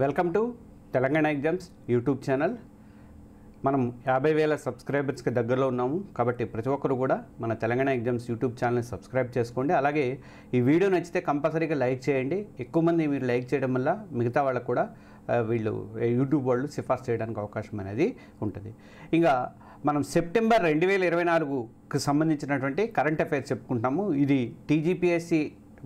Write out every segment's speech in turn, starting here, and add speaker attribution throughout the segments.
Speaker 1: welcome to Telangana exams YouTube channel మనం యాభై వేల సబ్స్క్రైబర్స్కి దగ్గరలో ఉన్నాము కాబట్టి ప్రతి ఒక్కరు కూడా మన తెలంగాణ ఎగ్జామ్స్ యూట్యూబ్ ఛానల్ని సబ్స్క్రైబ్ చేసుకోండి అలాగే ఈ వీడియో నచ్చితే కంపల్సరీగా లైక్ చేయండి ఎక్కువ మంది మీరు లైక్ చేయడం వల్ల మిగతా వాళ్ళకు కూడా వీళ్ళు యూట్యూబ్ వాళ్ళు సిఫార్సు చేయడానికి అవకాశం అనేది ఉంటుంది ఇంకా మనం సెప్టెంబర్ రెండు వేల ఇరవై నాలుగుకి సంబంధించినటువంటి కరెంట్ అఫైర్స్ చెప్పుకుంటాము ఇది TGPSC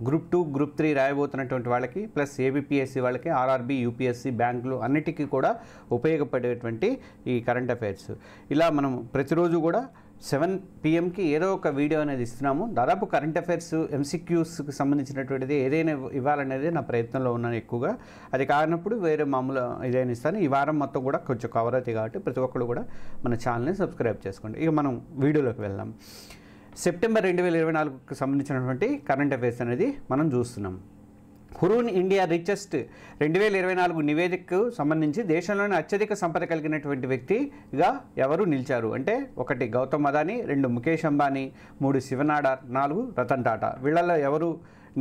Speaker 1: group two group three రాయబోతున్నటువంటి వాళ్ళకి ప్లస్ ఏబిపిఎస్సి వాళ్ళకి ఆర్ఆర్బి యూపీఎస్సి బ్యాంకులు అన్నిటికీ కూడా ఉపయోగపడేటువంటి ఈ కరెంట్ అఫైర్స్ ఇలా మనం ప్రతిరోజు కూడా సెవెన్ పిఎంకి ఏదో ఒక వీడియో అనేది ఇస్తున్నాము దాదాపు కరెంట్ అఫైర్స్ ఎంసీక్యూస్కి సంబంధించినటువంటిది ఏదైనా ఇవ్వాలనేది నా ప్రయత్నంలో ఉన్నాను ఎక్కువగా అది కానప్పుడు వేరే మామూలు ఏదైనా ఇస్తాను ఈ వారం మొత్తం కూడా కొంచెం కవర్ అవుతాయి కాబట్టి ప్రతి ఒక్కరు కూడా మన ఛానల్ని సబ్స్క్రైబ్ చేసుకోండి ఇక మనం వీడియోలోకి వెళ్దాం సెప్టెంబర్ రెండు వేల ఇరవై నాలుగుకు సంబంధించినటువంటి కరెంట్ అఫైర్స్ అనేది మనం చూస్తున్నాం హురూన్ ఇండియా రిచెస్ట్ రెండు వేల ఇరవై నాలుగు నివేదికకు సంబంధించి దేశంలోనే అత్యధిక సంపద కలిగినటువంటి వ్యక్తిగా ఎవరు నిలిచారు అంటే ఒకటి గౌతమ్ అదానీ రెండు ముఖేష్ అంబానీ మూడు శివనాడార్ నాలుగు రతన్ టాటా వీళ్ళల్లో ఎవరు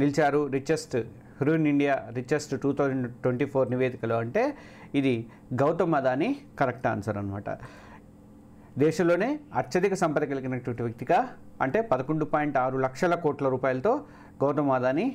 Speaker 1: నిలిచారు richest Hurun India richest two thousand twenty four నివేదికలో అంటే ఇది గౌతమ్ అదానీ కరెక్ట్ ఆన్సర్ అనమాట దేశంలోనే అత్యధిక సంపద కలిగినటువంటి వ్యక్తిగా అంటే పదకొండు పాయింట్ ఆరు లక్షల కోట్ల రూపాయలతో గౌతమ్ అదానీ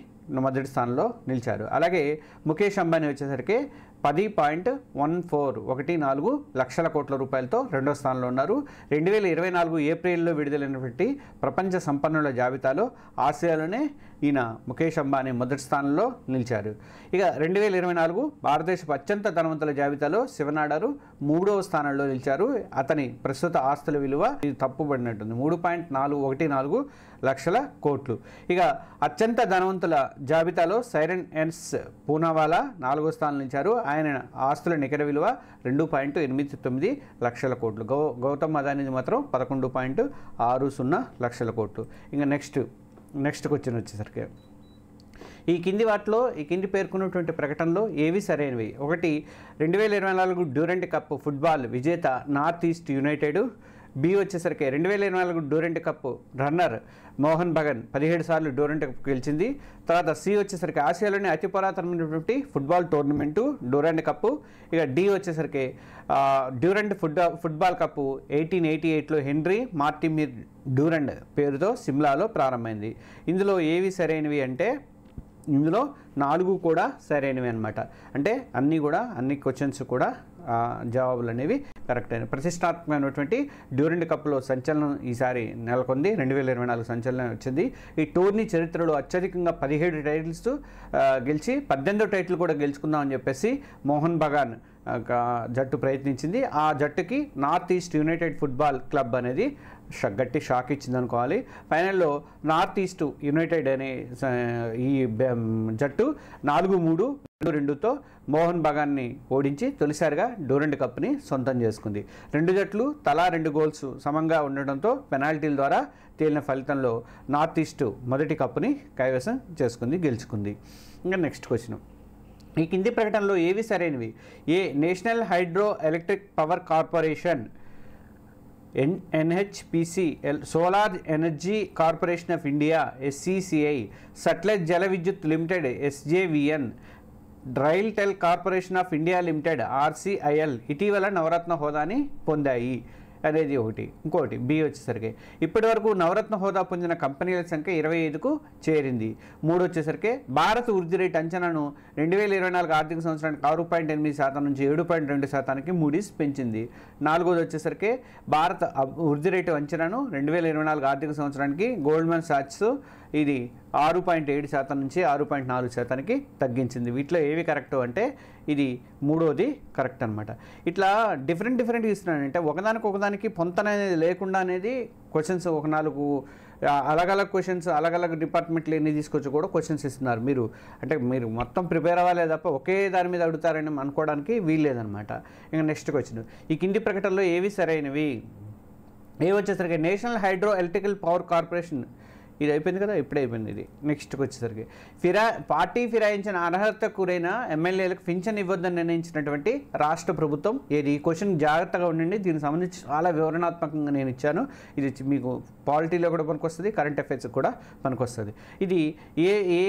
Speaker 1: మొదటి స్థానంలో నిలిచారు అలాగే ముఖేష్ అంబానీ వచ్చేసరికి పది పాయింట్ వన్ ఫోర్ ఒకటి నాలుగు లక్షల కోట్ల రూపాయలతో రెండో స్థానంలో ఉన్నారు రెండు వేల ఇరవై నాలుగు ఏప్రిల్లో విడుదలైనటువంటి ప్రపంచ సంపన్నుల జాబితాలో ఆసియాలోనే ఈయన ముఖేష్ అంబానీ మొదటి స్థానంలో నిలిచారు ఇక రెండు వేల ఇరవై నాలుగు భారతదేశపు అత్యంత ధనవంతుల జాబితాలో శివనాడారు మూడవ స్థానంలో నిలిచారు అతని ప్రస్తుత ఆస్తుల విలువ ఇది తప్పుబడినట్టుంది మూడు పాయింట్ నాలుగు ఒకటి నాలుగు లక్షల కోట్లు ఇక అత్యంత ధనవంతుల జాబితాలో సైరన్ ఎన్స్ పూనావాలా నాలుగో స్థానం నిలిచారు ఆయన ఆస్తుల నికర విలువ రెండు పాయింట్ ఎనిమిది తొమ్మిది లక్షల కోట్లు గౌ గౌతమ్ అదానిది మాత్రం పదకొండు పాయింట్ ఆరు సున్నా లక్షల కోట్లు ఇంకా నెక్స్ట్ నెక్స్ట్ క్వశ్చన్ వచ్చేసరికి ఈ కింది వాటిలో ఈ కింది పేర్కొన్నటువంటి ప్రకటనలో ఏవి సరైనవి ఒకటి రెండు వేల ఇరవై నాలుగు డ్యూరెంట్ కప్ ఫుట్బాల్ విజేత నార్త్ ఈస్ట్ యునైటెడ్ బి వచ్చేసరికి రెండు వేల ఇరవై నాలుగు Durand cup runner Mohun Bagan పదిహేడు సార్లు డూరెంట్ కప్ గెలిచింది తర్వాత సి వచ్చేసరికి ఆసియాలోనే అతి పురాతనమైనటువంటి ఫుట్బాల్ టోర్నమెంటు డూరెంట్ కప్పు ఇక డి వచ్చేసరికి Durand food football cup eighteen eighty ఎయిట్లో హెన్రీ మార్టిమిర్ డ్యూరెండ్ పేరుతో సిమ్లాలో ప్రారంభమైంది ఇందులో ఏవి సరైనవి అంటే ఇందులో నాలుగు కూడా సరైనవి అనమాట అంటే అన్నీ కూడా అన్ని క్వశ్చన్స్ కూడా జవాబులు అనేవి కరెక్ట్ అయిన ప్రతిష్టాత్మకమైనటువంటి డ్యూరెండ్ కప్లో సంచలనం ఈసారి నెలకొంది రెండు వేల ఇరవై నాలుగు సంచలనం వచ్చింది ఈ టోర్నీ చరిత్రలో అత్యధికంగా పదిహేడు టైటిల్స్ గెలిచి పద్దెనిమిదో టైటిల్ కూడా గెలుచుకుందాం అని చెప్పేసి మోహన్ బగాన్ జట్టు ప్రయత్నించింది ఆ జట్టుకి North East United football club అనేది గట్టి షాక్ ఇచ్చింది అనుకోవాలి ఫైనల్లో నార్త్ ఈస్ట్ యునైటెడ్ అనే ఈ జట్టు నాలుగు మూడు రెండు రెండుతో మోహన్ బగాన్ని ఓడించి తొలిసారిగా డూరెంట్ కప్ని సొంతం చేసుకుంది రెండు జట్లు తలా రెండు గోల్స్ సమంగా ఉండడంతో పెనాల్టీల ద్వారా తేలిన ఫలితంలో నార్త్ ఈస్ట్ మొదటి కప్ని కైవసం చేసుకుంది గెలుచుకుంది ఇంకా నెక్స్ట్ క్వశ్చన్ ఈ కింది ప్రకటనలో ఏవి సరైనవి A national hydro electric power corporation N NHPCL solar energy corporation of India SECI Sutlej Jal Vidyut limited SJVN RailTel corporation of India limited RCIL ఇటీవల నవరత్న హోదాని పొందాయి అనేది ఒకటి ఇంకోటి బి వచ్చేసరికి ఇప్పటివరకు నవరత్న హోదా పొందిన కంపెనీల సంఖ్య ఇరవై ఐదుకు చేరింది మూడు వచ్చేసరికి భారత వృద్ధి రేటు అంచనాను రెండు వేల ఇరవై నాలుగు ఆర్థిక సంవత్సరానికి ఆరు పాయింట్ ఎనిమిది శాతం నుంచి ఏడు పాయింట్ రెండు శాతానికి మూడీస్ పెంచింది నాలుగోది వచ్చేసరికి భారత వృద్ధి రేటు అంచనాను రెండు వేల ఇరవై నాలుగు ఆర్థిక సంవత్సరానికి గోల్డ్మెన్ సాచ్స్ ఇది ఆరు పాయింట్ ఏడు శాతం నుంచి ఆరు పాయింట్ నాలుగు శాతానికి తగ్గించింది వీటిలో ఏవి కరెక్ట్ అంటే ఇది మూడోది కరెక్ట్ అనమాట ఇట్లా డిఫరెంట్ డిఫరెంట్ ఇస్తున్నానంటే ఒకదానికి ఒకదానికి అనేది లేకుండా అనేది క్వశ్చన్స్ ఒక నాలుగు అలగలగ్ క్వశ్చన్స్ అలగలగ్ డిపార్ట్మెంట్లు ఎన్ని తీసుకొచ్చి కూడా క్వశ్చన్స్ ఇస్తున్నారు మీరు అంటే మీరు మొత్తం ప్రిపేర్ అవ్వాలి తప్ప ఒకే దాని మీద అడుగుతారని అనుకోవడానికి వీల్లేదనమాట ఇంకా నెక్స్ట్ క్వశ్చన్ ఈ కింది ప్రకటనలో ఏవి సరైనవి ఏ వచ్చేసరికి national hydro electrical power corporation ఇది అయిపోయింది కదా ఇప్పుడే అయిపోయింది ఇది నెక్స్ట్కి వచ్చేసరికి ఫిరా పార్టీ ఫిరాయించిన అర్హత కూరైన ఎమ్మెల్యేలకు పింఛన్ ఇవ్వద్దని నిర్ణయించినటువంటి రాష్ట్ర ప్రభుత్వం ఏది ఈ క్వశ్చన్ జాగ్రత్తగా ఉండండి దీనికి సంబంధించి చాలా వివరణాత్మకంగా నేను ఇచ్చాను ఇది మీకు పాలిటీలో కూడా పనికొస్తుంది కరెంట్ అఫైర్స్ కూడా పనికొస్తుంది ఇది ఏ ఏ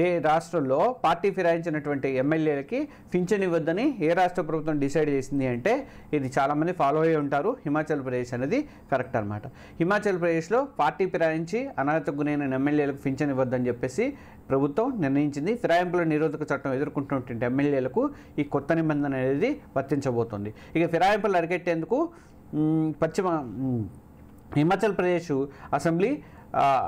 Speaker 1: దే రాష్ట్రంలో పార్టీ ఫిరాయించినటువంటి ఎమ్మెల్యేలకి పింఛన్ ఇవ్వద్దని ఏ రాష్ట్ర ప్రభుత్వం డిసైడ్ చేసింది అంటే ఇది చాలామంది ఫాలో అయ్యి ఉంటారు హిమాచల్ ప్రదేశ్ అనేది కరెక్ట్ అనమాట హిమాచల్ ప్రదేశ్లో పార్టీ ఫిరాయించి అనర్హత అర్హతకు గురైన ఎమ్మెల్యేలకు పింఛన్ ఇవ్వద్దని చెప్పేసి ప్రభుత్వం నిర్ణయించింది ఫిరాయింపుల నిరోధక చట్టం ఎదుర్కొంటున్నటువంటి ఎమ్మెల్యేలకు ఈ కొత్త నిబంధన అనేది వర్తించబోతోంది ఇక ఫిరాయింపులు అరికెట్టేందుకు పశ్చిమ హిమాచల్ ప్రదేశ్ అసెంబ్లీ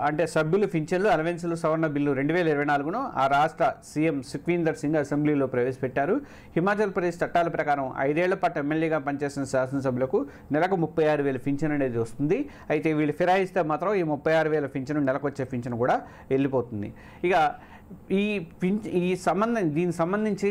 Speaker 1: అంటే సభ్యులు ఫించన్లు అలవెన్సులు సవరణ బిల్లు రెండు వేల ఇరవై నాలుగును ఆ రాష్ట్ర సీఎం సుఖ్వీందర్ సింగ్ అసెంబ్లీలో ప్రవేశపెట్టారు హిమాచల్ ప్రదేశ్ చట్టాల ప్రకారం ఐదేళ్ల పాటు ఎమ్మెల్యేగా పనిచేసిన శాసనసభ్యులకు నెలకు ముప్పై ఆరు వేల ఫించన్ అనేది వస్తుంది అయితే వీళ్ళు ఫిరాయిస్తే మాత్రం ఈ ముప్పై ఆరు వేల పింఛను నెలకు వచ్చే పింఛను కూడా వెళ్ళిపోతుంది ఇక ఈ ఈ సంబంధం దీనికి సంబంధించి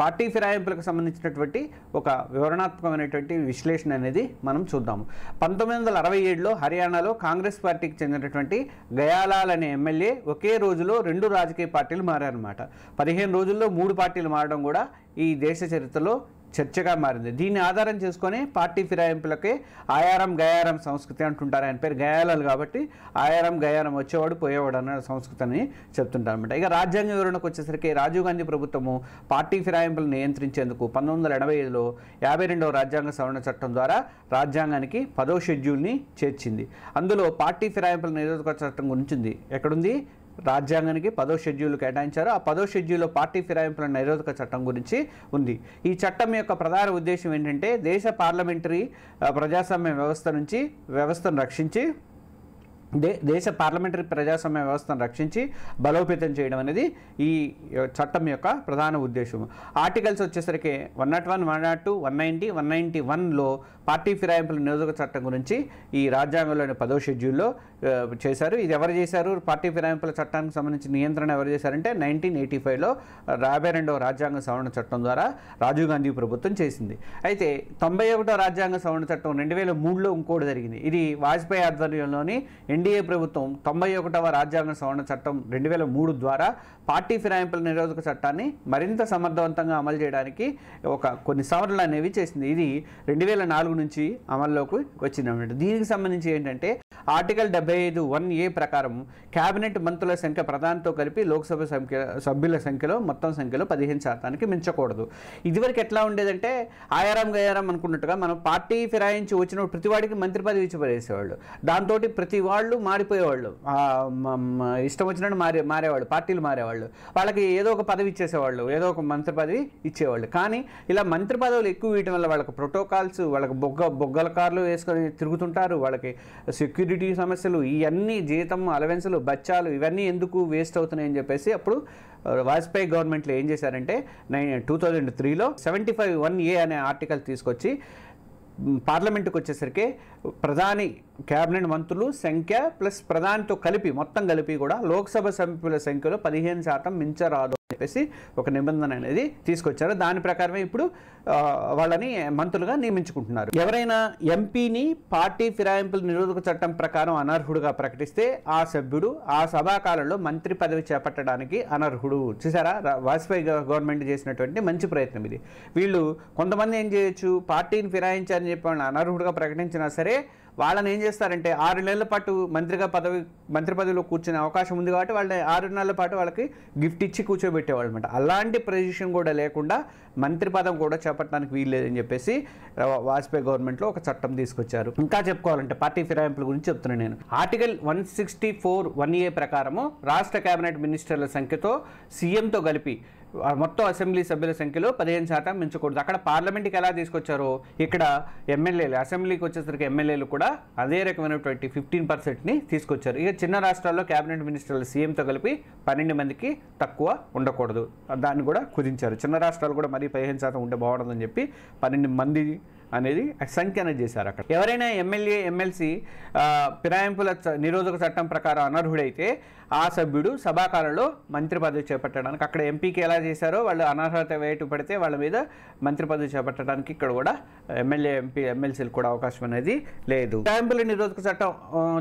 Speaker 1: పార్టీ ఫిరాయింపులకు సంబంధించినటువంటి ఒక వివరణాత్మకమైనటువంటి విశ్లేషణ అనేది మనం చూద్దాము పంతొమ్మిది వందల అరవై ఏడులో హర్యానాలో కాంగ్రెస్ పార్టీకి చెందినటువంటి గయాలాల్ అనే ఎమ్మెల్యే ఒకే రోజులో రెండు రాజకీయ పార్టీలు మారారనమాట పదిహేను రోజుల్లో మూడు పార్టీలు మారడం కూడా ఈ దేశ చరిత్రలో చర్చగా మారింది దీన్ని ఆధారం చేసుకొని పార్టీ ఫిరాయింపులకే ఆయారం గయారం సంస్కృతి అంటుంటారు ఆయన పేరు గయాలాలు కాబట్టి ఆయారం గయారం వచ్చేవాడు పోయేవాడు అన్న సంస్కృతి అని చెప్తుంటారు అనమాట ఇక రాజ్యాంగ వివరణకు వచ్చేసరికి రాజీవ్ గాంధీ ప్రభుత్వము పార్టీ ఫిరాయింపులు నియంత్రించేందుకు పంతొమ్మిది వందల ఎనభై ఐదులో యాభై రెండవ రాజ్యాంగ సవరణ చట్టం ద్వారా రాజ్యాంగానికి పదో షెడ్యూల్ని చేర్చింది అందులో పార్టీ ఫిరాయింపుల నిరోధక చట్టం గురించింది ఎక్కడుంది రాజ్యాంగానికి పదో షెడ్యూల్ కేటాయించారు ఆ పదో షెడ్యూల్లో పార్టీ ఫిరాయింపుల నిరోధక చట్టం గురించి ఉంది ఈ చట్టం యొక్క ప్రధాన ఉద్దేశం ఏంటంటే దేశ పార్లమెంటరీ ప్రజాస్వామ్య వ్యవస్థ నుంచి వ్యవస్థను రక్షించి దే దేశ పార్లమెంటరీ ప్రజాస్వామ్య వ్యవస్థను రక్షించి బలోపేతం చేయడం అనేది ఈ చట్టం యొక్క ప్రధాన ఉద్దేశం ఆర్టికల్స్ వచ్చేసరికి one not one one not two one ninety one ninety వన్లో పార్టీ ఫిరాయింపుల నియోజక చట్టం గురించి ఈ రాజ్యాంగంలోని పదో షెడ్యూల్లో చేశారు ఇది ఎవరు చేశారు పార్టీ ఫిరాయింపుల చట్టానికి సంబంధించిన నియంత్రణ ఎవరు చేశారంటే నైన్టీన్ ఎయిటీ ఫైవ్లో యాభై రెండవ రాజ్యాంగ సవరణ చట్టం ద్వారా రాజీవ్ గాంధీ ప్రభుత్వం చేసింది అయితే తొంభై ఒకటో రాజ్యాంగ సవరణ చట్టం రెండు వేల మూడులో ఇంకోటి జరిగింది ఇది వాజ్పేయి ఆధ్వర్యంలోని ఎన్డీఏ ప్రభుత్వం తొంభై ఒకటవ రాజ్యాంగ సవరణ చట్టం రెండు వేల మూడు ద్వారా పార్టీ ఫిరాయింపుల నిరోధక చట్టాన్ని మరింత సమర్థవంతంగా అమలు చేయడానికి ఒక కొన్ని సవరణలు అనేవి చేసింది ఇది రెండు వేల నాలుగు నుంచి అమల్లోకి వచ్చిందన్నమాట దీనికి సంబంధించి ఏంటంటే ఆర్టికల్ డెబ్బై ఐదు వన్ ఏ ప్రకారం కేబినెట్ మంత్రుల సంఖ్య ప్రధానంతో కలిపి లోక్సభ సంఖ్య సభ్యుల సంఖ్యలో మొత్తం సంఖ్యలో పదిహేను శాతానికి మించకూడదు ఇదివరకు ఎట్లా ఉండేదంటే ఆయారాం గయారాం అనుకున్నట్టుగా మనం పార్టీ ఫిరాయించి వచ్చిన ప్రతివాడికి మంత్రి పదవి ఇచ్చి పడేసేవాళ్ళు దాంతో ప్రతి వాళ్ళు వాళ్ళు మారిపోయేవాళ్ళు ఇష్టం వచ్చినట్టు మారే మారేవాళ్ళు పార్టీలు మారేవాళ్ళు వాళ్ళకి ఏదో ఒక పదవి ఇచ్చేసేవాళ్ళు ఏదో ఒక మంత్రి పదవి ఇచ్చేవాళ్ళు కానీ ఇలా మంత్రి పదవులు ఎక్కువ ఇవ్వడం వల్ల వాళ్ళకి ప్రోటోకాల్స్ వాళ్ళకి బొగ్గ బొగ్గల కార్లు వేసుకొని తిరుగుతుంటారు వాళ్ళకి సెక్యూరిటీ సమస్యలు ఇవన్నీ జీతం అలవెన్సులు బచ్చాలు ఇవన్నీ ఎందుకు వేస్ట్ అవుతున్నాయని చెప్పేసి అప్పుడు వాజ్పేయి గవర్నమెంట్లో ఏం చేశారంటే నైన్ టూ థౌజండ్ త్రీలో సెవెంటీ ఫైవ్ వన్ ఏ అనే ఆర్టికల్ తీసుకొచ్చి పార్లమెంటుకు వచ్చేసరికి ప్రధాని క్యాబినెట్ మంత్రులు సంఖ్య ప్లస్ ప్రధానితో కలిపి మొత్తం కలిపి కూడా లోక్సభ సభ్యుల సంఖ్యలో పదిహేను శాతం మించరాదు చెప్పేసి ఒక నిబంధన అనేది తీసుకొచ్చారు దాని ప్రకారమే ఇప్పుడు వాళ్ళని మంత్రులుగా నియమించుకుంటున్నారు ఎవరైనా ఎంపీని పార్టీ ఫిరాయింపుల నిరోధక చట్టం ప్రకారం అనర్హుడుగా ప్రకటిస్తే ఆ సభ్యుడు ఆ సభాకాలంలో మంత్రి పదవి చేపట్టడానికి అనర్హుడు చూసారా వాజ్పేయి గవర్నమెంట్ చేసినటువంటి మంచి ప్రయత్నం ఇది వీళ్ళు కొంతమంది ఏం చేయొచ్చు పార్టీని ఫిరాయించారని చెప్పి అనర్హుడుగా ప్రకటించినా సరే వాళ్ళని ఏం చేస్తారంటే ఆరు నెలల పాటు మంత్రిగా పదవి మంత్రి పదవిలో కూర్చునే అవకాశం ఉంది కాబట్టి వాళ్ళని ఆరు నెలల పాటు వాళ్ళకి గిఫ్ట్ ఇచ్చి కూర్చోబెట్టేవాళ్ళు అనమాట అలాంటి ప్రొజిషన్ కూడా లేకుండా మంత్రి పదం కూడా చేపట్టడానికి వీల్లేదని చెప్పేసి వాజ్పేయి గవర్నమెంట్లో ఒక చట్టం తీసుకొచ్చారు ఇంకా చెప్పుకోవాలంటే పార్టీ ఫిరాయింపుల గురించి చెప్తున్నాను నేను article one sixty four one A ప్రకారము రాష్ట్ర కేబినెట్ మినిస్టర్ల సంఖ్యతో సీఎంతో కలిపి మొత్తం అసెంబ్లీ సభ్యుల సంఖ్యలో పదిహేను శాతం మించకూడదు అక్కడ పార్లమెంట్కి ఎలా తీసుకొచ్చారో ఇక్కడ ఎమ్మెల్యేలు అసెంబ్లీకి వచ్చేసరికి ఎమ్మెల్యేలు కూడా అదే రకమైనటువంటి ఫిఫ్టీన్ పర్సెంట్ని తీసుకొచ్చారు ఇక చిన్న రాష్ట్రాల్లో క్యాబినెట్ మినిస్టర్లు సీఎంతో కలిపి పన్నెండు మందికి తక్కువ ఉండకూడదు దాన్ని కూడా కుదించారు చిన్న రాష్ట్రాలు కూడా మరీ పదిహేను శాతం ఉంటే బాగుండదని చెప్పి పన్నెండు మంది అనేది సంఖ్యన చేశారు అక్కడ ఎవరైనా ఎమ్మెల్యే ఎమ్మెల్సీ ఫిరాయింపుల నిరోధక చట్టం ప్రకారం అనర్హుడైతే ఆ సభ్యుడు సభాకాలంలో మంత్రి పదవి చేపట్టడానికి అక్కడ ఎంపీకి ఎలా చేశారో వాళ్ళు అనర్హత వేటు పడితే వాళ్ళ మీద మంత్రి పదవి చేపట్టడానికి ఇక్కడ కూడా ఎమ్మెల్యే ఎంపీ ఎమ్మెల్సీలు కూడా అవకాశం అనేది లేదు ఫిరాయింపుల నిరోధక చట్టం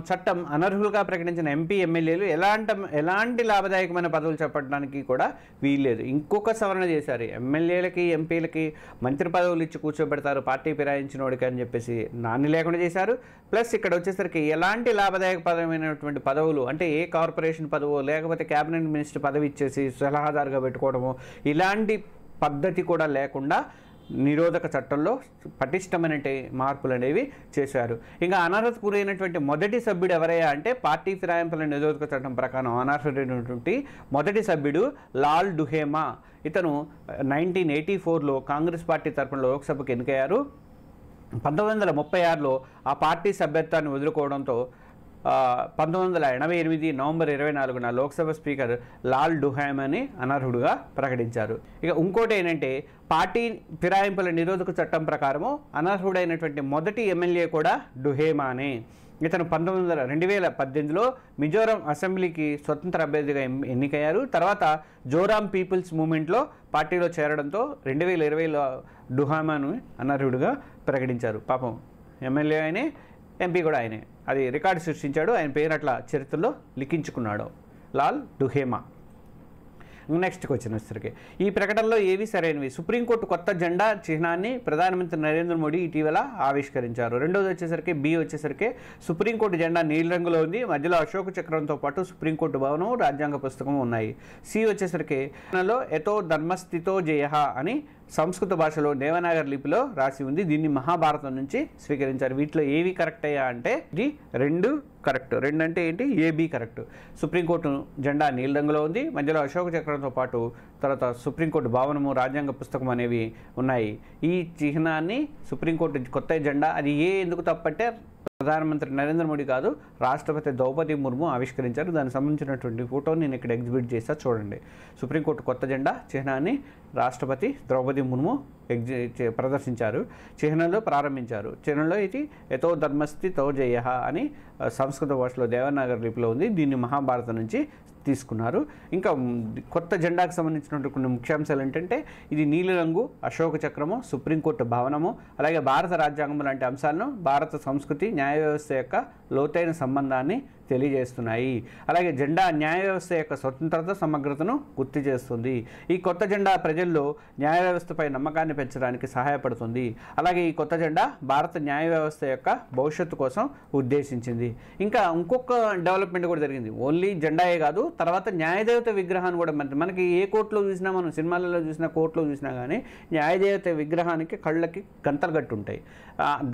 Speaker 1: చట్టం అనర్హులుగా ప్రకటించిన ఎంపీ ఎమ్మెల్యేలు ఎలాంటి ఎలాంటి లాభదాయకమైన పదవులు చేపట్టడానికి కూడా వీల్లేదు ఇంకొక సవరణ చేశారు ఎమ్మెల్యేలకి ఎంపీలకి మంత్రి పదవులు ఇచ్చి కూర్చోబెడతారు పార్టీ ఫిరాయించినోడికి అని చెప్పేసి నాన్ని లేకుండా చేశారు ప్లస్ ఇక్కడ వచ్చేసరికి ఎలాంటి లాభదాయక పదమైనటువంటి పదవులు అంటే ఏ కార్పొరేషన్ పదవు లేకపోతే క్యాబినెట్ మినిస్టర్ పదవి ఇచ్చేసి సలహాదారుగా పెట్టుకోవడము ఇలాంటి పద్ధతి కూడా లేకుండా నిరోధక చట్టంలో పటిష్టమైన మార్పులు అనేవి చేశారు ఇంకా అనర్హత గురైనటువంటి మొదటి సభ్యుడు ఎవరయ్యా అంటే పార్టీ ఫిరాయింపుల నిరోధక చట్టం ప్రకారం అనర్హుడైనటువంటి మొదటి సభ్యుడు లాల్ డుహేమా ఇతను నైన్టీన్ ఎయిటీ ఫోర్లో కాంగ్రెస్ పార్టీ తరఫున లోక్సభకు ఎన్నికయ్యారు పంతొమ్మిది వందల ముప్పై ఆరులో ఆ పార్టీ సభ్యత్వాన్ని వదులుకోవడంతో పంతొమ్మిది వందల ఎనభై ఎనిమిది నవంబర్ ఇరవై నాలుగున లోక్సభ స్పీకర్ లాల్ అని అనర్హుడుగా ప్రకటించారు ఇక ఇంకోటి ఏంటంటే పార్టీ ఫిరాయింపుల నిరోధక చట్టం ప్రకారము అనర్హుడైనటువంటి మొదటి ఎమ్మెల్యే కూడా డుహేమానే ఇతను పంతొమ్మిది వందల రెండు వేల పద్దెనిమిదిలో మిజోరం అసెంబ్లీకి స్వతంత్ర అభ్యర్థిగా ఎన్నికయ్యారు తర్వాత జోరాం పీపుల్స్ మూమెంట్లో పార్టీలో చేరడంతో రెండు వేల ఇరవైలో డుహామాను అనర్హుడుగా ప్రకటించారు పాపం ఎమ్మెల్యే ఆయనే ఎంపీ కూడా ఆయనే అది రికార్డు సృష్టించాడు ఆయన పేరు అట్లా చరిత్రలో లిఖించుకున్నాడు లాల్ డుహేమా నెక్స్ట్ క్వశ్చన్ వచ్చేసరికి ఈ ప్రకటనలో ఏవి సరైనవి సుప్రీంకోర్టు కొత్త జెండా చిహ్నాన్ని ప్రధానమంత్రి నరేంద్ర మోడీ ఇటీవల ఆవిష్కరించారు రెండోది వచ్చేసరికి బి వచ్చేసరికి సుప్రీంకోర్టు జెండా నీలిరంగులో ఉంది మధ్యలో అశోక చక్రంతో పాటు సుప్రీంకోర్టు భవనం రాజ్యాంగ పుస్తకం ఉన్నాయి సి వచ్చేసరికి ఎతో ధర్మస్థితో జయహ అని సంస్కృత భాషలో దేవనాగర్ లిపిలో రాసి ఉంది దీన్ని మహాభారతం నుంచి స్వీకరించారు వీటిలో ఏవి కరెక్ట్ అయ్యా అంటే ఇది రెండు కరెక్ట్ రెండు అంటే ఏంటి ఏబీ కరెక్ట్ సుప్రీంకోర్టు జెండా నీల రంగులో ఉంది మధ్యలో అశోక చక్రంతో పాటు తర్వాత సుప్రీంకోర్టు భవనము రాజ్యాంగ పుస్తకం అనేవి ఉన్నాయి ఈ చిహ్నాన్ని సుప్రీంకోర్టు కొత్త జెండా అది ఏ ఎందుకు తప్పంటే ప్రధానమంత్రి నరేంద్ర మోడీ కాదు రాష్ట్రపతి ద్రౌపది ముర్ము ఆవిష్కరించారు దానికి సంబంధించినటువంటి ఫోటో నేను ఇక్కడ ఎగ్జిబిట్ చేస్తా చూడండి సుప్రీంకోర్టు కొత్త జెండా చిహ్నాన్ని రాష్ట్రపతి ద్రౌపది ముర్ము ఎగ్జి ప్రదర్శించారు చిహ్నంలో ప్రారంభించారు చిహ్నంలో ఇది ఎతో ధర్మస్థి తో జయ అని సంస్కృత భాషలో దేవనాగర్ లిపిలో ఉంది దీన్ని మహాభారతం నుంచి తీసుకున్నారు ఇంకా కొత్త జెండాకు సంబంధించినటువంటి కొన్ని ముఖ్యాంశాలు ఏంటంటే ఇది నీలిరంగు అశోక చక్రము సుప్రీంకోర్టు భవనము అలాగే భారత రాజ్యాంగం లాంటి అంశాలను భారత సంస్కృతి న్యాయ వ్యవస్థ యొక్క లోతైన సంబంధాన్ని తెలియజేస్తున్నాయి అలాగే జెండా న్యాయ వ్యవస్థ యొక్క స్వతంత్రత సమగ్రతను గుర్తు చేస్తుంది ఈ కొత్త జెండా ప్రజల్లో న్యాయ వ్యవస్థపై నమ్మకాన్ని పెంచడానికి సహాయపడుతుంది అలాగే ఈ కొత్త జెండా భారత న్యాయ వ్యవస్థ యొక్క భవిష్యత్తు కోసం ఉద్దేశించింది ఇంకా ఇంకొక డెవలప్మెంట్ కూడా జరిగింది ఓన్లీ జెండాయే కాదు తర్వాత న్యాయదేవత విగ్రహాన్ని కూడా మనకి ఏ కోర్టులో చూసినా మనం సినిమాలలో చూసినా కోర్టులో చూసినా కానీ న్యాయదేవత విగ్రహానికి కళ్ళకి గంతలు ఉంటాయి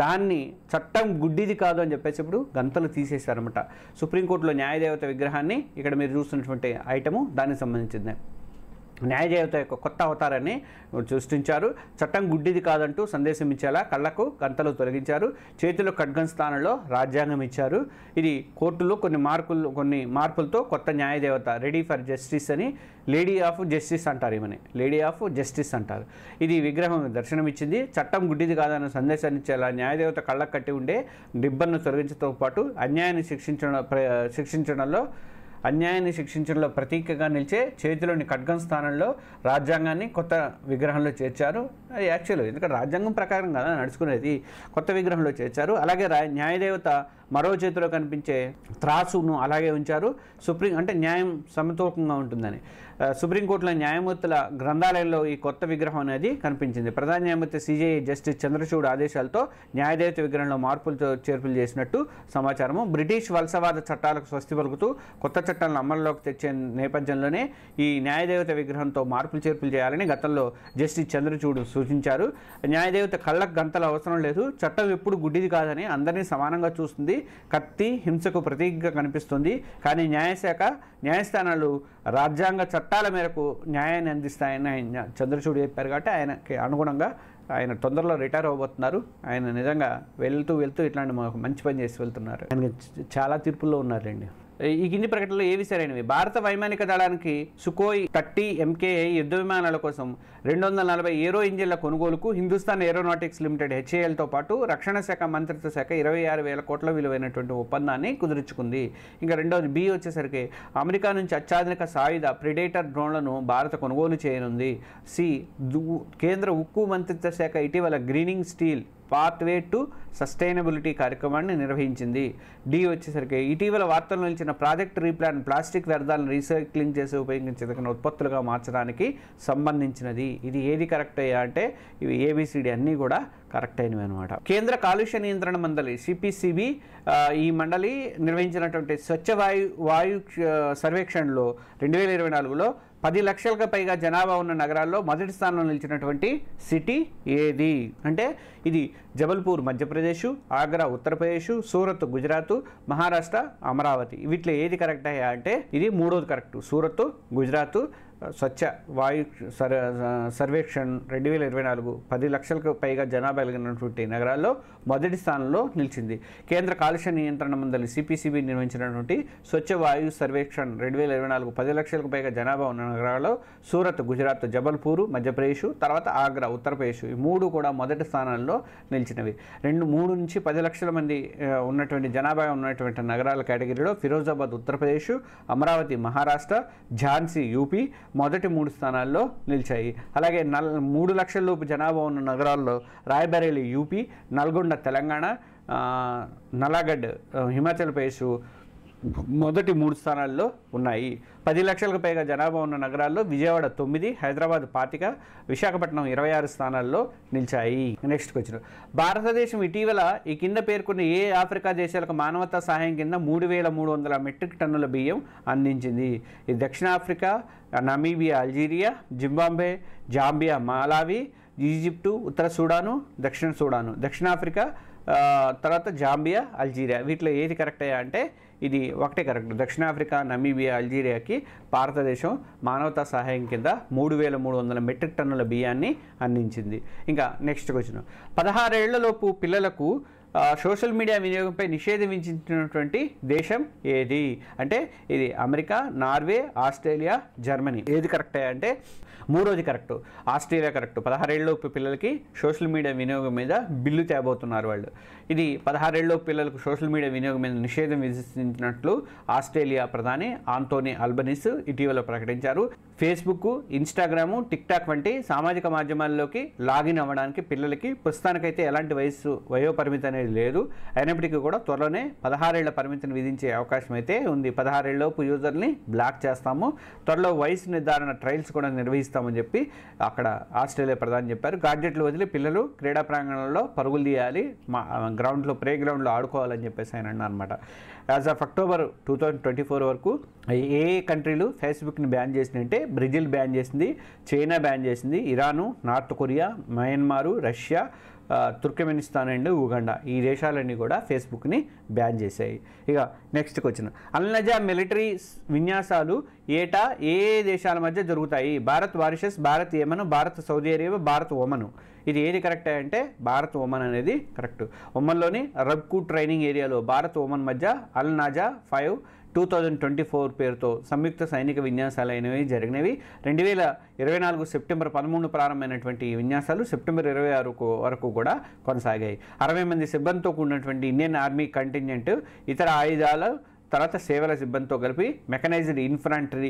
Speaker 1: దాన్ని చట్టం గుడ్డిది కాదు అని చెప్పేసి ఇప్పుడు గంతలు తీసేశారన్నమాట సుప్రీంకోర్టులో న్యాయదేవత విగ్రహాన్ని ఇక్కడ మీరు చూస్తున్నటువంటి ఐటము దానికి సంబంధించిందే న్యాయదేవత యొక్క కొత్త అవతారాన్ని సృష్టించారు చట్టం గుడ్డిది కాదంటూ సందేశం ఇచ్చేలా కళ్ళకు గంతలు తొలగించారు చేతిలో ఖడ్గం స్థానంలో రాజ్యాంగం ఇచ్చారు ఇది కోర్టులో కొన్ని మార్పులు కొన్ని మార్పులతో కొత్త న్యాయదేవత రెడీ ఫర్ జస్టిస్ అని లేడీ ఆఫ్ జస్టిస్ అంటారు ఈమెని లేడీ ఆఫ్ జస్టిస్ అంటారు ఇది విగ్రహం దర్శనమిచ్చింది చట్టం గుడ్డిది కాదన్న సందేశాన్ని ఇచ్చేలా న్యాయదేవత కళ్ళకు కట్టి ఉండే రిబ్బన్ను తొలగించడంతో పాటు అన్యాయాన్ని శిక్షించడం శిక్షించడంలో అన్యాయాన్ని శిక్షించడంలో ప్రతీకగా నిలిచే చేతిలోని ఖడ్గం స్థానంలో రాజ్యాంగాన్ని కొత్త విగ్రహంలో చేర్చారు అది యాక్చువల్ ఎందుకంటే రాజ్యాంగం ప్రకారం కదా నడుచుకునేది కొత్త విగ్రహంలో చేర్చారు అలాగే న్యాయదేవత మరో చేతిలో కనిపించే త్రాసును అలాగే ఉంచారు సుప్రీం అంటే న్యాయం సమతూకంగా ఉంటుందని సుప్రీంకోర్టులో న్యాయమూర్తుల గ్రంథాలయంలో ఈ కొత్త విగ్రహం అనేది కనిపించింది ప్రధాన న్యాయమూర్తి సిజేఐ జస్టిస్ చంద్రచూడ్ ఆదేశాలతో న్యాయదేవత విగ్రహంలో మార్పులతో చేర్పులు చేసినట్టు సమాచారము బ్రిటిష్ వలసవాద చట్టాలకు స్వస్తి పలుకుతూ కొత్త చట్టాలను అమల్లోకి తెచ్చే నేపథ్యంలోనే ఈ న్యాయదేవత విగ్రహంతో మార్పులు చేర్పులు చేయాలని గతంలో జస్టిస్ చంద్రచూడ్ సూచించారు న్యాయదేవత కళ్ళకు గంతలు అవసరం లేదు చట్టం ఎప్పుడు గుడ్డిది కాదని అందరినీ సమానంగా చూస్తుంది కత్తి హింసకు ప్రతీకగా కనిపిస్తుంది కానీ న్యాయశాఖ న్యాయస్థానాలు రాజ్యాంగ చట్టాల మేరకు న్యాయాన్ని అందిస్తాయని ఆయన చంద్రచూడ్ చెప్పారు కాబట్టి ఆయనకి అనుగుణంగా ఆయన తొందరలో రిటైర్ అవ్వబోతున్నారు ఆయన నిజంగా వెళ్తూ వెళ్తూ ఇట్లాంటి మాకు మంచి పని చేసి వెళ్తున్నారు ఆయన చాలా తీర్పుల్లో ఉన్నారండి ఈ కింది ప్రకటనలు ఏవి సరైనవి భారత వైమానిక దళానికి సుకోయ్ థర్టీ ఎంకేఐ యుద్ధ విమానాల కోసం రెండు వందల నలభై ఏరో ఇంజిన్ల కొనుగోలుకు హిందుస్థాన్ ఏరోనాటిక్స్ లిమిటెడ్ హెచ్ఏఎల్తో పాటు రక్షణ శాఖ మంత్రిత్వ శాఖ ఇరవై ఆరు వేల కోట్ల విలువైనటువంటి ఒప్పందాన్ని కుదుర్చుకుంది ఇంకా రెండవది బి వచ్చేసరికి అమెరికా నుంచి అత్యాధునిక సాయుధ ప్రిడేటర్ డ్రోన్లను భారత కొనుగోలు చేయనుంది సి కేంద్ర ఉక్కు మంత్రిత్వ శాఖ ఇటీవల greening steel pathway to sustainability కార్యక్రమాన్ని నిర్వహించింది డి వచ్చేసరికి ఇటీవల వార్తలు నిలిచిన ప్రాజెక్ట్ రీప్లాన్ ప్లాస్టిక్ వ్యర్థాలను రీసైక్లింగ్ చేసి ఉపయోగించదగిన ఉత్పత్తులుగా మార్చడానికి సంబంధించినది ఇది ఏది కరెక్ట్ అయ్యా అంటే ఇవి ఏబిసిడి అన్నీ కూడా కరెక్ట్ అయినవి అనమాట కేంద్ర కాలుష్య నియంత్రణ మండలి సిపిసిబి ఈ మండలి నిర్వహించినటువంటి స్వచ్ఛ వాయు వాయు సర్వేక్షణలో రెండు వేల ఇరవై నాలుగులో పది లక్షలకు పైగా జనాభా ఉన్న నగరాల్లో మొదటి స్థానంలో నిలిచినటువంటి సిటీ ఏది అంటే ఇది జబల్పూర్ మధ్యప్రదేశ్ ఆగ్రా ఉత్తరప్రదేశ్ సూరత్ గుజరాత్ మహారాష్ట్ర అమరావతి వీటిలో ఏది కరెక్ట్ అయ్యా అంటే ఇది మూడోది కరెక్ట్ సూరత్ గుజరాత్ స్వచ్ఛ వాయు సర్ సర్వేక్షణ్ రెండు వేల ఇరవై నాలుగు పది లక్షలకు పైగా జనాభా కలిగినటువంటి నగరాల్లో మొదటి స్థానంలో నిలిచింది కేంద్ర కాలుష్య నియంత్రణ మండలి సిపిసిబి నిర్వహించినటువంటి స్వచ్ఛ వాయు సర్వేక్షణ్ రెండు వేల ఇరవై నాలుగు పది లక్షలకు పైగా జనాభా ఉన్న నగరాల్లో సూరత్ గుజరాత్ జబల్పూర్ మధ్యప్రదేశ్ తర్వాత ఆగ్రా ఉత్తరప్రదేశ్ ఈ మూడు కూడా మొదటి స్థానంలో నిలిచినవి రెండు మూడు నుంచి పది లక్షల మంది ఉన్నటువంటి జనాభా ఉన్నటువంటి నగరాల కేటగిరీలో ఫిరోజాబాద్ ఉత్తరప్రదేశ్ అమరావతి మహారాష్ట్ర ఝాన్సీ యూపీ మొదటి మూడు స్థానాల్లో నిలిచాయి అలాగే నల్ మూడు లక్షల లోపు జనాభా ఉన్న నగరాల్లో రాయబరేలి యూపీ నల్గొండ తెలంగాణ నలాగఢ్ హిమాచల్ ప్రదేశ్ మొదటి మూడు స్థానాల్లో ఉన్నాయి పది లక్షలకు పైగా జనాభా ఉన్న నగరాల్లో విజయవాడ తొమ్మిది హైదరాబాద్ పాతిక విశాఖపట్నం ఇరవై ఆరు స్థానాల్లో నిలిచాయి నెక్స్ట్ క్వశ్చన్ భారతదేశం ఇటీవల ఈ కింద పేర్కొన్న ఏ ఆఫ్రికా దేశాలకు మానవతా సహాయం కింద మూడు వేల మూడు వందల మెట్రిక్ టన్నుల బియ్యం అందించింది ఇది దక్షిణాఫ్రికా Namibia Algeria Zimbabwe Zambia Malawi Egypt ఉత్తర సూడాను దక్షిణ సూడాను దక్షిణాఫ్రికా తర్వాత జాంబియా అల్జీరియా వీటిలో ఏది కరెక్ట్ అయ్యా అంటే ఇది ఒకటే కరెక్ట్ దక్షిణాఫ్రికా నమీబియా అల్జీరియాకి భారతదేశం మానవతా సహాయం కింద మూడు వేల మూడు వందల మెట్రిక్ టన్నుల బియ్యాన్ని అందించింది ఇంకా నెక్స్ట్ క్వశ్చన్ పదహారేళ్లలోపు పిల్లలకు సోషల్ మీడియా వినియోగంపై నిషేధం విధించినటువంటి దేశం ఏది అంటే ఇది అమెరికా నార్వే ఆస్ట్రేలియా జర్మనీ ఏది కరెక్ట్ అంటే మూడోది కరెక్ట్ ఆస్ట్రేలియా కరెక్ట్ పదహారేళ్ళలోపు పిల్లలకి సోషల్ మీడియా వినియోగం మీద బిల్లు తేబోతున్నారు వాళ్ళు ఇది పదహారేళ్ళలోపు పిల్లలకు సోషల్ మీడియా వినియోగం మీద నిషేధం విధించినట్లు ఆస్ట్రేలియా ప్రధాని ఆంటోనీ అల్బనిస్ ఇటీవల ప్రకటించారు ఫేస్బుక్ ఇన్స్టాగ్రాము టిక్టాక్ వంటి సామాజిక మాధ్యమాల్లోకి లాగిన్ అవ్వడానికి పిల్లలకి ప్రస్తుతానికైతే ఎలాంటి వయస్సు వయోపరిమితి అనేది అనేది లేదు అయినప్పటికీ కూడా త్వరలోనే పదహారేళ్ల పరిమితిని విధించే అవకాశం అయితే ఉంది పదహారేళ్ళలోపు యూజర్ని బ్లాక్ చేస్తాము త్వరలో వయసు నిర్ధారణ ట్రయల్స్ కూడా నిర్వహిస్తామని చెప్పి అక్కడ ఆస్ట్రేలియా ప్రధాని చెప్పారు గాడ్జెట్లు వదిలి పిల్లలు క్రీడా ప్రాంగణంలో పరుగులు తీయాలి మా గ్రౌండ్లో ప్లే గ్రౌండ్లో ఆడుకోవాలని చెప్పేసి ఆయన అన్నమాట as of October two thousand twenty four వరకు ఏ కంట్రీలు ఫేస్బుక్ని బ్యాన్ చేసినంటే బ్రెజిల్ బ్యాన్ చేసింది చైనా బ్యాన్ చేసింది Iran North Korea Myanmar Russia Turkmenistan and Uganda ఈ దేశాలన్నీ కూడా ఫేస్బుక్ని బ్యాన్ చేశాయి ఇక నెక్స్ట్కి వచ్చిన అల్నజా మిలిటరీ విన్యాసాలు ఏటా ఏ దేశాల మధ్య జరుగుతాయి Bharat Mauritius Bharat Yemen Bharat Saudi Arabia Bharat Oman ఇది ఏది కరెక్ట్ అంటే భారత్ ఒమన్ అనేది కరెక్ట్ ఒమన్లోని రబ్కు ట్రైనింగ్ ఏరియాలో భారత్ ఒమన్ మధ్య al five two thousand twenty four పేరుతో సంయుక్త సైనిక విన్యాసాలు అయినవి జరిగినవి రెండు వేల ఇరవై నాలుగు సెప్టెంబర్ పదమూడు ప్రారంభమైనటువంటి ఈ విన్యాసాలు సెప్టెంబర్ ఇరవై ఆరుకు వరకు కూడా కొనసాగాయి అరవై మంది సిబ్బందితో కూడినటువంటి ఇండియన్ ఆర్మీ కంటింజెంట్ ఇతర ఆయుధాలు తర్వాత సేవల సిబ్బందితో కలిపి మెకనైజ్డ్ ఇన్ఫ్రాంట్రీ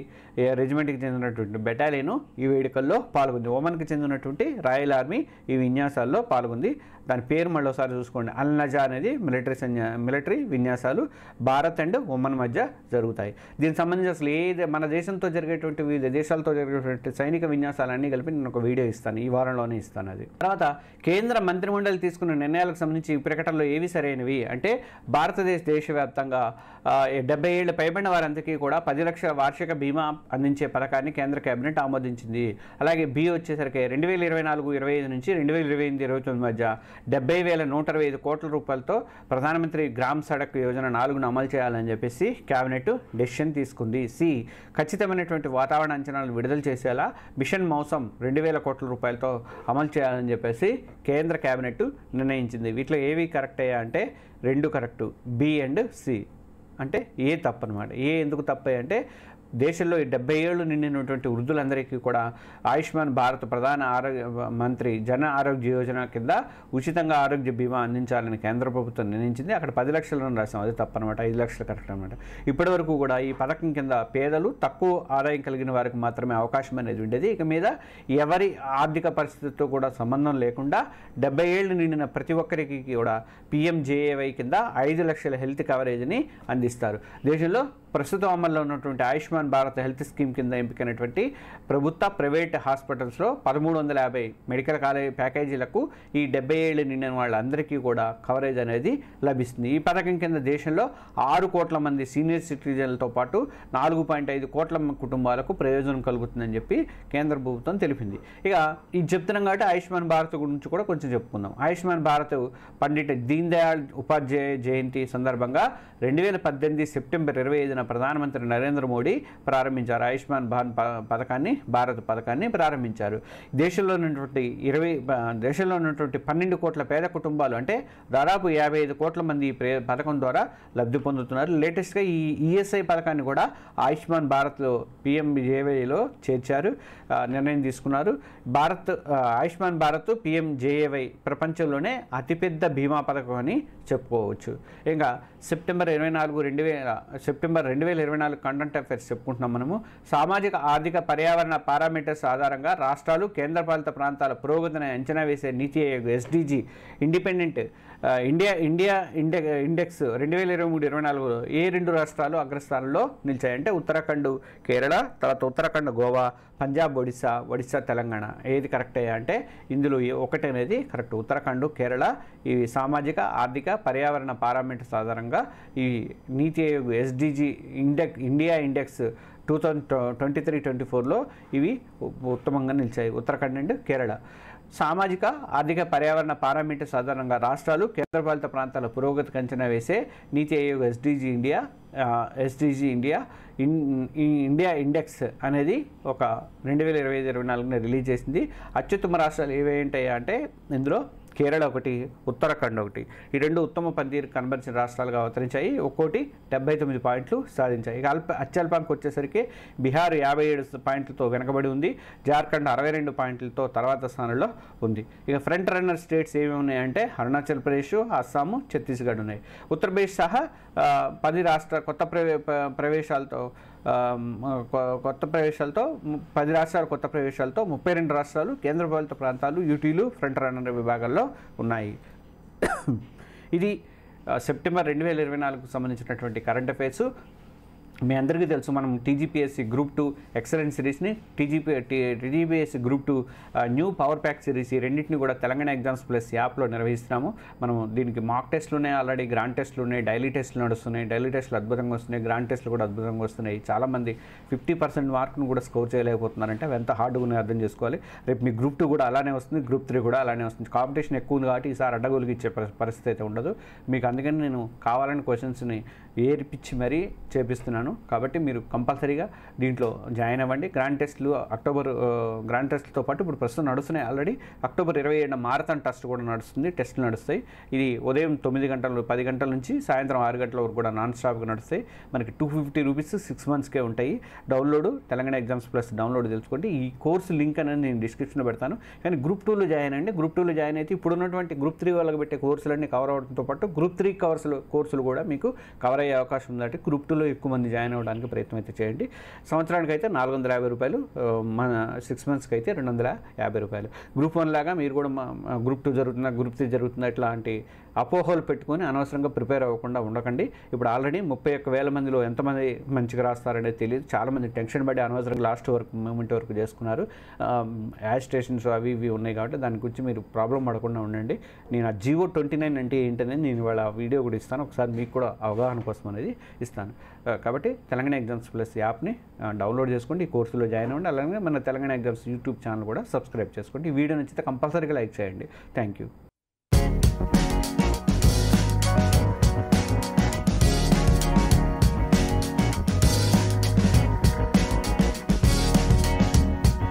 Speaker 1: రెజిమెంట్కి చెందినటువంటి బెటాలియన్ ఈ వేడుకల్లో పాల్గొంది ఒమన్కి చెందినటువంటి రాయల్ ఆర్మీ ఈ విన్యాసాల్లో పాల్గొంది దాని పేరు మళ్ళీ ఒకసారి చూసుకోండి నజా అనేది మిలిటరీ మిలిటరీ విన్యాసాలు భారత్ అండ్ ఉమన్ మధ్య జరుగుతాయి దీనికి సంబంధించి అసలు ఏది మన దేశంతో జరిగేటువంటి వివిధ దేశాలతో జరిగేటువంటి సైనిక విన్యాసాలన్నీ కలిపి నేను ఒక వీడియో ఇస్తాను ఈ వారంలోనే ఇస్తాను అది తర్వాత కేంద్ర మంత్రిమండలి తీసుకున్న నిర్ణయాలకు సంబంధించి ప్రకటనలో ఏవి సరైనవి అంటే భారతదేశ దేశవ్యాప్తంగా డెబ్బై ఏళ్ళు పైబడిన వారందరికీ కూడా పది లక్షల వార్షిక బీమా అందించే పథకాన్ని కేంద్ర కేబినెట్ ఆమోదించింది అలాగే బి వచ్చేసరికి రెండు వేల ఇరవై నాలుగు ఇరవై ఐదు నుంచి రెండు వేల ఇరవై ఎనిమిది ఇరవై తొమ్మిది మధ్య డెబ్బై వేల నూట ఇరవై ఐదు కోట్ల రూపాయలతో ప్రధానమంత్రి గ్రామ్ సడక్ యోజన నాలుగును అమలు చేయాలని చెప్పేసి కేబినెట్ డెసిషన్ తీసుకుంది సి ఖచ్చితమైనటువంటి వాతావరణ అంచనాలను విడుదల చేసేలా మిషన్ మౌసం రెండు వేల కోట్ల రూపాయలతో అమలు చేయాలని చెప్పేసి కేంద్ర కేబినెట్ నిర్ణయించింది వీటిలో ఏవి కరెక్ట్ అయ్యా అంటే రెండు కరెక్టు బి అండ్ సి అంటే ఏ తప్పనమాట ఏ ఎందుకు తప్పే అంటే దేశంలో ఈ డెబ్బై ఏళ్ళు నిండినటువంటి వృద్ధులందరికీ కూడా ఆయుష్మాన్ భారత్ ప్రధాన ఆరోగ్య మంత్రి జన ఆరోగ్య యోజన కింద ఉచితంగా ఆరోగ్య బీమా అందించాలని కేంద్ర ప్రభుత్వం నిర్ణయించింది అక్కడ పది లక్షలను రాసాం అది తప్పనమాట ఐదు లక్షలు కరెక్ట్ అనమాట ఇప్పటి వరకు కూడా ఈ పథకం కింద పేదలు తక్కువ ఆదాయం కలిగిన వారికి మాత్రమే అవకాశం అనేది ఉండేది ఇక మీద ఎవరి ఆర్థిక పరిస్థితితో కూడా సంబంధం లేకుండా డెబ్బై ఏళ్ళు నిండిన ప్రతి ఒక్కరికి కూడా పిఎంజేఏవై కింద ఐదు లక్షల హెల్త్ కవరేజ్ని అందిస్తారు దేశంలో ప్రస్తుతం అమల్లో ఉన్నటువంటి ఆయుష్మాన్ భారత్ హెల్త్ స్కీమ్ కింద ఎంపికైనటువంటి ప్రభుత్వ ప్రైవేట్ హాస్పిటల్స్లో పదమూడు వందల యాభై మెడికల్ కాలేజ్ ప్యాకేజీలకు ఈ డెబ్బై ఏళ్ళు నిండిన వాళ్ళందరికీ కూడా కవరేజ్ అనేది లభిస్తుంది ఈ పథకం కింద దేశంలో ఆరు కోట్ల మంది సీనియర్ సిటిజన్లతో పాటు నాలుగు పాయింట్ ఐదు కోట్ల కుటుంబాలకు ప్రయోజనం కలుగుతుందని చెప్పి కేంద్ర ప్రభుత్వం తెలిపింది ఇక ఇది చెప్తున్నాం కాబట్టి ఆయుష్మాన్ భారత్ గురించి కూడా కొంచెం చెప్పుకుందాం ఆయుష్మాన్ భారత్ పండిట్ దీన్ దయాళ్ ఉపాధ్యాయ జయంతి సందర్భంగా రెండు వేల పద్దెనిమిది సెప్టెంబర్ ఇరవై ఐదున మన ప్రధానమంత్రి నరేంద్ర మోడీ ప్రారంభించారు ఆయుష్మాన్ భారత్ పథకాన్ని భారత్ పథకాన్ని ప్రారంభించారు దేశంలో ఉన్నటువంటి ఇరవై దేశంలో ఉన్నటువంటి పన్నెండు కోట్ల పేద కుటుంబాలు అంటే దాదాపు యాభై ఐదు కోట్ల మంది ఈ పథకం ద్వారా లబ్ధి పొందుతున్నారు లేటెస్ట్గా ఈ ఈఎస్ఐ పథకాన్ని కూడా ఆయుష్మాన్ భారత్లో పిఎం జేవైలో చేర్చారు నిర్ణయం తీసుకున్నారు భారత్ ఆయుష్మాన్ భారత్ పిఎం జేఏవై ప్రపంచంలోనే అతిపెద్ద బీమా పథకం అని చెప్పుకోవచ్చు ఇంకా సెప్టెంబర్ ఇరవై నాలుగు రెండు వేల సెప్టెంబర్ రెండు వేల ఇరవై నాలుగు కంటెంట్ అఫేర్స్ చెప్పుకుంటున్నాం మనము సామాజిక ఆర్థిక పర్యావరణ పారామీటర్స్ ఆధారంగా రాష్ట్రాలు కేంద్రపాలిత ప్రాంతాల పురోగతిని అంచనా వేసే NITI Aayog SDG independent India India index index రెండు వేల ఇరవై మూడు ఇరవై నాలుగులో ఏ రెండు రాష్ట్రాలు అగ్రస్థానంలో నిలిచాయి అంటే ఉత్తరాఖండ్ కేరళ తర్వాత ఉత్తరాఖండ్ గోవా పంజాబ్ ఒడిస్సా ఒడిస్సా తెలంగాణ ఏది కరెక్ట్ అయ్యా అంటే ఇందులో ఒకటి అనేది కరెక్ట్ ఉత్తరాఖండ్ కేరళ ఇవి సామాజిక ఆర్థిక పర్యావరణ పారామీటర్స్ ఆధారంగా ఈ NITI Aayog SDG index India index two thousand twenty three twenty ఫోర్లో ఇవి ఉత్తమంగా నిలిచాయి ఉత్తరాఖండ్ అండ్ కేరళ సామాజిక ఆర్థిక పర్యావరణ పారామీటర్స్ ఆధారంగా రాష్ట్రాలు కేంద్రపాలిత ప్రాంతాల పురోగతికి అంచనా వేసే NITI Aayog SDG India SDG India in India index అనేది ఒక రెండు వేల ఇరవై ఐదు ఇరవై నాలుగున రిలీజ్ చేసింది అత్యుత్తమ రాష్ట్రాలు ఏవేంటాయా అంటే ఇందులో కేరళ ఒకటి ఉత్తరాఖండ్ ఒకటి ఈ రెండు ఉత్తమ పనితీరు కనబరిచిన రాష్ట్రాలుగా అవతరించాయి ఒక్కోటి డెబ్బై తొమ్మిది పాయింట్లు సాధించాయి ఇక అల్ప అత్యల్పానికి వచ్చేసరికి బీహార్ యాభై ఏడు పాయింట్లతో వెనకబడి ఉంది జార్ఖండ్ అరవై రెండు పాయింట్లతో తర్వాత స్థానంలో ఉంది ఇక ఫ్రంట్ రన్నర్ స్టేట్స్ ఏమి ఉన్నాయంటే అరుణాచల్ ప్రదేశ్ అస్సాము ఛత్తీస్గఢ్ ఉన్నాయి ఉత్తరప్రదేశ్ సహా పది రాష్ట్ర కొత్త ప్రవేశాలతో కొత్త ప్రవేశాలతో పది రాష్ట్రాల కొత్త ప్రవేశాలతో ముప్పై రెండు రాష్ట్రాలు కేంద్రపాలిత ప్రాంతాలు యూటీలు ఫ్రంట్ రన్నర్ విభాగాల్లో ఉన్నాయి ఇది సెప్టెంబర్ రెండు వేల ఇరవై నాలుగుకు సంబంధించినటువంటి కరెంట్ అఫైర్స్ మీ అందరికీ తెలుసు మనం టీజీపీఎస్సీ గ్రూప్ టూ ఎక్సలెంట్ సిరీస్ని TGP TGPSC group two new power pack series ఈ రెండింటిని కూడా తెలంగాణ ఎగ్జామ్స్ ప్లస్ యాప్లో నిర్వహిస్తున్నాము మనం దీనికి మాక్ టెస్ట్లు ఉన్నాయి ఆల్రెడీ గ్రాండ్ టెస్ట్లు ఉన్నాయి డైలీ టెస్ట్లు నడుస్తున్నాయి డైలీ టెస్ట్లు అద్భుతంగా వస్తున్నాయి గ్రాండ్ టెస్ట్లు కూడా అద్భుతంగా వస్తున్నాయి చాలామంది ఫిఫ్టీ పర్సెంట్ మార్క్ను కూడా స్కోర్ చేయలేకపోతున్నారంటే అవి ఎంత హార్డ్గా అర్థం చేసుకోవాలి రేపు మీ గ్రూప్ టూ కూడా అలానే వస్తుంది గ్రూప్ త్రీ కూడా అలానే వస్తుంది కాంపిటీషన్ ఎక్కువ ఉంది కాబట్టి ఈసారి అడ్డగోలుకి ఇచ్చే పరిస్థితి అయితే ఉండదు మీకు అందుకని నేను కావాలని క్వశ్చన్స్ని ఏర్పించి మరీ చేపిస్తున్నాను కాబట్టి మీరు కంపల్సరీగా దీంట్లో జాయిన్ అవ్వండి గ్రాండ్ టెస్ట్లు అక్టోబర్ గ్రాండ్ టెస్ట్తో పాటు ఇప్పుడు ప్రస్తుతం నడుస్తున్నాయి ఆల్రెడీ అక్టోబర్ ఇరవై ఏడున మారథాన్ టెస్ట్ కూడా నడుస్తుంది టెస్టులు నడుస్తాయి ఇది ఉదయం తొమ్మిది గంటల పది గంటల నుంచి సాయంత్రం ఆరు గంటల వరకు కూడా నాన్ స్టాప్గా నడుస్తాయి మనకి టూ ఫిఫ్టీ రూపీస్ సిక్స్ మంత్స్కే ఉంటాయి download Telangana exams plus download తెలుసుకోండి ఈ కోర్సు లింక్ అనేది నేను డిస్క్రిప్షన్లో పెడతాను కానీ గ్రూప్ టూలో జాయిన్ అండి గ్రూప్ టూలో జాయిన్ అయితే ఇప్పుడు ఉన్నటువంటి గ్రూప్ త్రీ వాళ్ళకి పెట్టే కోర్సులన్నీ కవర్ అవడంతో పాటు గ్రూప్ త్రీ కవర్స్ కోర్సులు కూడా మీకు కవర్ అయ్యే అవకాశం ఉందంటే గ్రూప్ ఎక్కువ మంది జాయిన్ అవ్వడానికి ప్రయత్నం అయితే చేయండి సంవత్సరానికి అయితే నాలుగు వందల యాభై రూపాయలు మన సిక్స్ మంత్స్కి అయితే రెండు వందల యాభై రూపాయలు గ్రూప్ వన్ లాగా మీరు కూడా మా గ్రూప్ టూ జరుగుతున్న గ్రూప్ త్రీ జరుగుతున్న ఇట్లాంటి అపోహలు పెట్టుకొని అనవసరంగా ప్రిపేర్ అవ్వకుండా ఉండకండి ఇప్పుడు ఆల్రెడీ ముప్పై ఒక్క వేల మందిలో ఎంతమంది మంచిగా రాస్తారనేది తెలియదు చాలామంది టెన్షన్ పడి అనవసరంగా లాస్ట్ వరకు మూమెంట్ వరకు చేసుకున్నారు స్టేషన్స్ అవి ఇవి ఉన్నాయి కాబట్టి దాని గురించి మీరు ప్రాబ్లం పడకుండా ఉండండి నేను ఆ జియో ట్వంటీ నైన్ అంటే ఏంటనేది నేను ఇవాళ వీడియో కూడా ఇస్తాను ఒకసారి మీకు కూడా అవగాహన కోసం అనేది ఇస్తాను కాబట్టి తెలంగాణ ఎగ్జామ్స్ ప్లస్ యాప్ని డౌన్లోడ్ చేసుకోండి ఈ కోర్సులో జాయిన్ అవ్వండి అలాగే మన తెలంగాణ ఎగ్జామ్స్ యూట్యూబ్ ఛానల్ కూడా సబ్స్క్రైబ్ చేసుకోండి ఈ వీడియో నచ్చితే కంపల్సరీగా లైక్ చేయండి థ్యాంక్ యూ